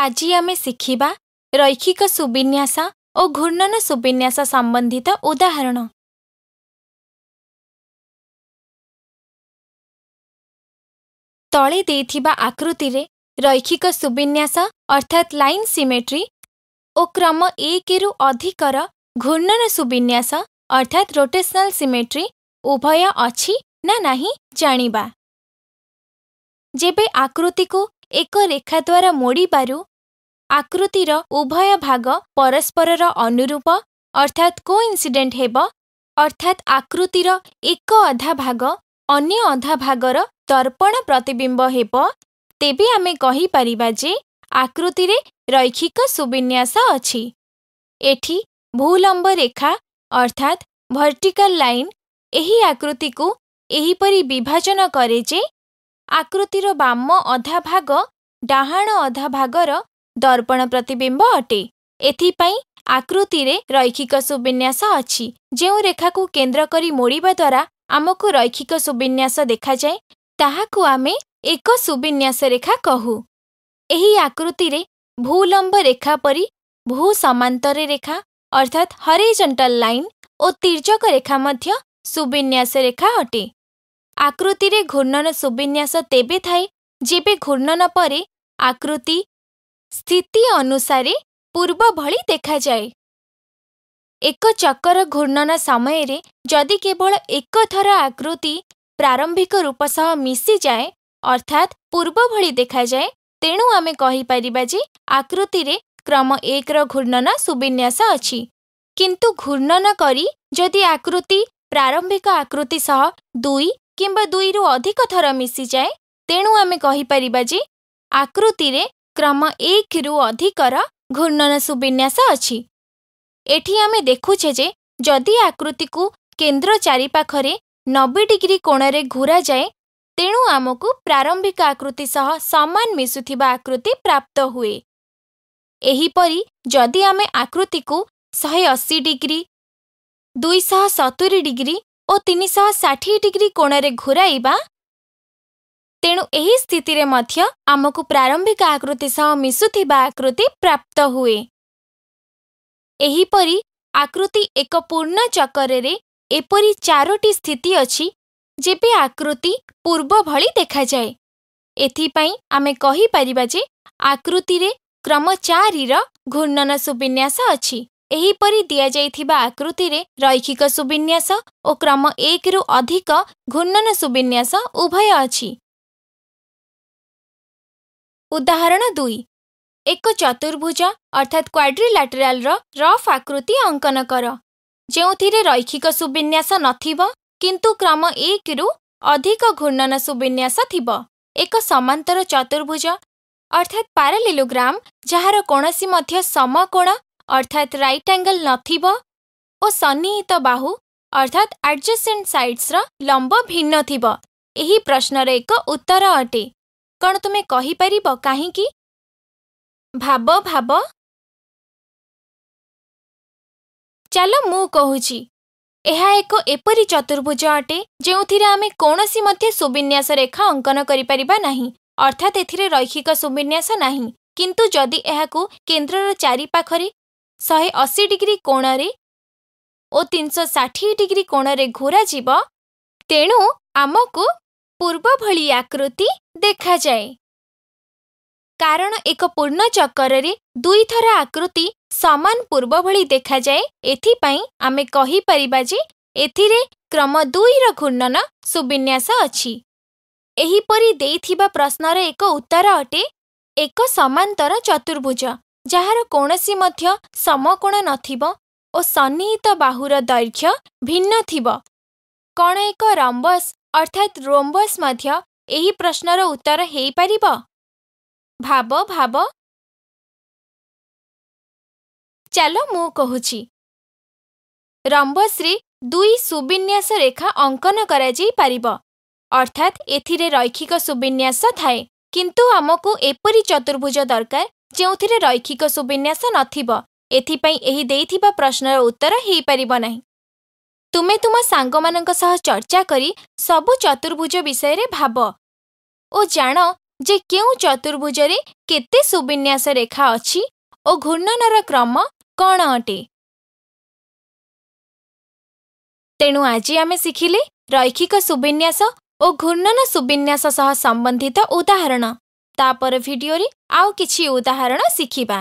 ଆଜି ଆମେ ଶିଖିବା ରୈଖିକ ସୁବିନ୍ୟାସ ଓ ଘୂର୍ଣ୍ଣନ ସୁବିନ୍ୟାସ ସମ୍ବନ୍ଧିତ ଉଦାହରଣ ତଳେ ଦେଇଥିବା ଆକୃତିରେ ରୈଖିକ ସୁବିନ୍ୟାସ ଅର୍ଥାତ୍ ଲାଇନ୍ ସିମେଟ୍ରି ଓ କ୍ରମ ଏକରୁ ଅଧିକର ଘୂର୍ଣ୍ଣନ ସୁବିନ୍ୟାସ ଅର୍ଥାତ୍ ରୋଟେସନାଲ୍ ସିମେଟ୍ରି ଉଭୟ ଅଛି ନା ନାହିଁ ଜାଣିବା ଯେବେ ଆକୃତିକୁ ଏକ ରେଖା ଦ୍ୱାରା ମୋଡ଼ିବାରୁ ଆକୃତିର ଉଭୟ ଭାଗ ପରସ୍ପରର ଅନୁରୂପ ଅର୍ଥାତ୍ କୋଇନ୍ସିଡେଣ୍ଟ ହେବ ଅର୍ଥାତ୍ ଆକୃତିର ଏକ ଅଧା ଭାଗ ଅନ୍ୟ ଅଧା ଭାଗର ଦର୍ପଣ ପ୍ରତିବିମ୍ବ ହେବ ତେବେ ଆମେ କହିପାରିବା ଯେ ଆକୃତିରେ ରୈକ୍ଷିକ ସୁବିନ୍ୟାସ ଅଛି ଏଠି ଭୂଲମ୍ବ ରେଖା ଅର୍ଥାତ୍ ଭର୍ଟିକାଲ ଲାଇନ୍ ଏହି ଆକୃତିକୁ ଏହିପରି ବିଭାଜନ କରେ ଯେ ଆକୃତିର ବାମ ଅଧା ଭାଗ ଡାହାଣ ଅଧା ଭାଗର ଦର୍ପଣ ପ୍ରତିବିମ୍ବ ଅଟେ ଏଥିପାଇଁ ଆକୃତିରେ ରୈକ୍ଷିକ ସୁବିନ୍ୟାସ ଅଛି ଯେଉଁ ରେଖାକୁ କେନ୍ଦ୍ର କରି ମୋଡ଼ିବା ଦ୍ୱାରା ଆମକୁ ରୈକ୍ଷିକ ସୁବିନ୍ୟାସ ଦେଖାଯାଏ ତାହାକୁ ଆମେ ଏକ ସୁବିନ୍ୟାସ ରେଖା କହୁ ଏହି ଆକୃତିରେ ଭୂଲମ୍ବ ରେଖା ପରି ଭୂସମାନ୍ତରେ ରେଖା ଅର୍ଥାତ୍ ହରେଜେଣ୍ଟାଲ ଲାଇନ୍ ଓ ତୀର୍ଯ୍ୟକ ରେଖା ମଧ୍ୟ ସୁବିନ୍ୟାସ ରେଖା ଅଟେ ଆକୃତିରେ ଘୂର୍ଣ୍ଣନ ସୁବିନ୍ୟାସ ତେବେ ଥାଏ ଯେବେ ଘୂର୍ଣ୍ଣନ ପରେ ଆକୃତି ସ୍ଥିତି ଅନୁସାରେ ପୂର୍ବ ଭଳି ଦେଖାଯାଏ ଏକ ଚକର ଘୂର୍ଣ୍ଣନ ସମୟରେ ଯଦି କେବଳ ଏକଥର ଆକୃତି ପ୍ରାରମ୍ଭିକ ରୂପ ସହ ମିଶିଯାଏ ଅର୍ଥାତ୍ ପୂର୍ବ ଭଳି ଦେଖାଯାଏ ତେଣୁ ଆମେ କହିପାରିବା ଯେ ଆକୃତିରେ କ୍ରମ ଏକର ଘୂର୍ଣ୍ଣନ ସୁବିନ୍ୟାସ ଅଛି କିନ୍ତୁ ଘୂର୍ଣ୍ଣନ କରି ଯଦି ଆକୃତି ପ୍ରାରମ୍ଭିକ ଆକୃତି ସହ ଦୁଇ କିମ୍ବା ଦୁଇରୁ ଅଧିକ ଥର ମିଶିଯାଏ ତେଣୁ ଆମେ କହିପାରିବା ଯେ ଆକୃତିରେ କ୍ରମ ଏକରୁ ଅଧିକର ଘୂର୍ଣ୍ଣନ ସୁବିନ୍ୟାସ ଅଛି ଏଠି ଆମେ ଦେଖୁଛେ ଯେ ଯଦି ଆକୃତିକୁ କେନ୍ଦ୍ର ଚାରିପାଖରେ ନବେ ଡିଗ୍ରୀ କୋଣରେ ଘୂରାଯାଏ ତେଣୁ ଆମକୁ ପ୍ରାରମ୍ଭିକ ଆକୃତି ସହ ସମାନ ମିଶୁଥିବା ଆକୃତି ପ୍ରାପ୍ତ ହୁଏ ଏହିପରି ଯଦି ଆମେ ଆକୃତିକୁ ଶହେ ଅଶୀ ଡିଗ୍ରୀ ଦୁଇଶହ ସତୁରି ଡିଗ୍ରୀ ଓ ତିନିଶହ ଷାଠିଏ ଡିଗ୍ରୀ କୋଣରେ ଘୂରାଇବା ତେଣୁ ଏହି ସ୍ଥିତିରେ ମଧ୍ୟ ଆମକୁ ପ୍ରାରମ୍ଭିକ ଆକୃତି ସହ ମିଶୁଥିବା ଆକୃତି ପ୍ରାପ୍ତ ହୁଏ ଏହିପରି ଆକୃତି ଏକ ପୂର୍ଣ୍ଣ ଚକରରେ ଏପରି ଚାରୋଟି ସ୍ଥିତି ଅଛି ଯେବେ ଆକୃତି ପୂର୍ବ ଭଳି ଦେଖାଯାଏ ଏଥିପାଇଁ ଆମେ କହିପାରିବା ଯେ ଆକୃତିରେ କ୍ରମ ଚାରିର ଘୂର୍ଣ୍ଣନ ସୁବିନ୍ୟାସ ଅଛି ଏହିପରି ଦିଆଯାଇଥିବା ଆକୃତିରେ ରୈଖିକ ସୁବିନ୍ୟାସ ଓ କ୍ରମ ଏକରୁ ଅଧିକ ଘୂର୍ଣ୍ଣନ ସୁବିନ୍ୟାସ ଉଭୟ ଅଛି उदाहरण दुई एक चतुर्भुज अर्थात् क्वाड्रिलाटेराल रफ आकृति अंकन अङ्कनर जोतिरैखिक सुविन्यास नुक्र क्रम एक रु अधिक घूर्णन सुविन्यास थियो एक समार चतुर्भुज अर्थात् पारा लोग्राम जाँदा समकोण अर्थात अर्थात् रइट आङ्गल न सन्हित बाहु अर्थात आडजस्टेन्ट सइड्स र लम्ब भिन्न थियो प्रश्न र एक उत्तर अटे କ'ଣ ତୁମେ କହିପାରିବ କାହିଁକି ଭାବ ଭାବ ଚାଲ ମୁଁ କହୁଛି ଏହା ଏକ ଏପରି ଚତୁର୍ଭୁଜ ଅଟେ ଯେଉଁଥିରେ ଆମେ କୌଣସି ମଧ୍ୟ ସୁବିନ୍ୟାସ ରେଖା ଅଙ୍କନ କରିପାରିବା ନାହିଁ ଅର୍ଥାତ୍ ଏଥିରେ ରୈଖିକ ସୁବିନ୍ୟାସ ନାହିଁ କିନ୍ତୁ ଯଦି ଏହାକୁ କେନ୍ଦ୍ରର ଚାରିପାଖରେ ଶହେ ଅଶୀ ଡିଗ୍ରୀ କୋଣରେ ଓ ତିନିଶହ ଷାଠିଏ ଡିଗ୍ରୀ କୋଣରେ ଘୋରାଯିବ ତେଣୁ ଆମକୁ ପୂର୍ବ ଭଳି ଆକୃତି ଦେଖାଯାଏ କାରଣ ଏକ ପୂର୍ଣ୍ଣ ଚକରରେ ଦୁଇଥର ଆକୃତି ସମାନ ପୂର୍ବ ଭଳି ଦେଖାଯାଏ ଏଥିପାଇଁ ଆମେ କହିପାରିବା ଯେ ଏଥିରେ କ୍ରମ ଦୁଇର ଘୂର୍ଣ୍ଣନ ସୁବିନ୍ୟାସ ଅଛି ଏହିପରି ଦେଇଥିବା ପ୍ରଶ୍ନର ଏକ ଉତ୍ତର ଅଟେ ଏକ ସମାନ୍ତର ଚତୁର୍ଭୁଜ ଯାହାର କୌଣସି ମଧ୍ୟ ସମକୋଣ ନଥିବ ଓ ସନ୍ନିହିତ ବାହୁର ଦୈର୍ଘ୍ୟ ଭିନ୍ନ ଥିବ କ'ଣ ଏକ ରମ୍ବସ ଅର୍ଥାତ୍ ରୋମ୍ବସ୍ ମଧ୍ୟ ଏହି ପ୍ରଶ୍ନର ଉତ୍ତର ହେଇପାରିବ ଭାବ ଭାବ ଚାଲ ମୁଁ କହୁଛି ରମ୍ବସରେ ଦୁଇ ସୁବିନ୍ୟାସ ରେଖା ଅଙ୍କନ କରାଯାଇପାରିବ ଅର୍ଥାତ୍ ଏଥିରେ ରୈଖିକ ସୁବିନ୍ୟାସ ଥାଏ କିନ୍ତୁ ଆମକୁ ଏପରି ଚତୁର୍ଭୁଜ ଦରକାର ଯେଉଁଥିରେ ରୈଖିକ ସୁବିନ୍ୟାସ ନଥିବ ଏଥିପାଇଁ ଏହି ଦେଇଥିବା ପ୍ରଶ୍ନର ଉତ୍ତର ହେଇପାରିବ ନାହିଁ ତୁମେ ତୁମ ସାଙ୍ଗମାନଙ୍କ ସହ ଚର୍ଚ୍ଚା କରି ସବୁ ଚତୁର୍ଭୁଜ ବିଷୟରେ ଭାବ ଓ ଜାଣ ଯେ କେଉଁ ଚତୁର୍ଭୁଜରେ କେତେ ସୁବିନ୍ୟାସ ରେଖା ଅଛି ଓ ଘୂର୍ଣ୍ଣନର କ୍ରମ କ'ଣ ଅଟେ ତେଣୁ ଆଜି ଆମେ ଶିଖିଲେ ରୈଖିକ ସୁବିନ୍ୟାସ ଓ ଘୂର୍ଣ୍ଣନ ସୁବିନ୍ୟାସ ସହ ସମ୍ବନ୍ଧିତ ଉଦାହରଣ ତାପର ଭିଡ଼ିଓରେ ଆଉ କିଛି ଉଦାହରଣ ଶିଖିବା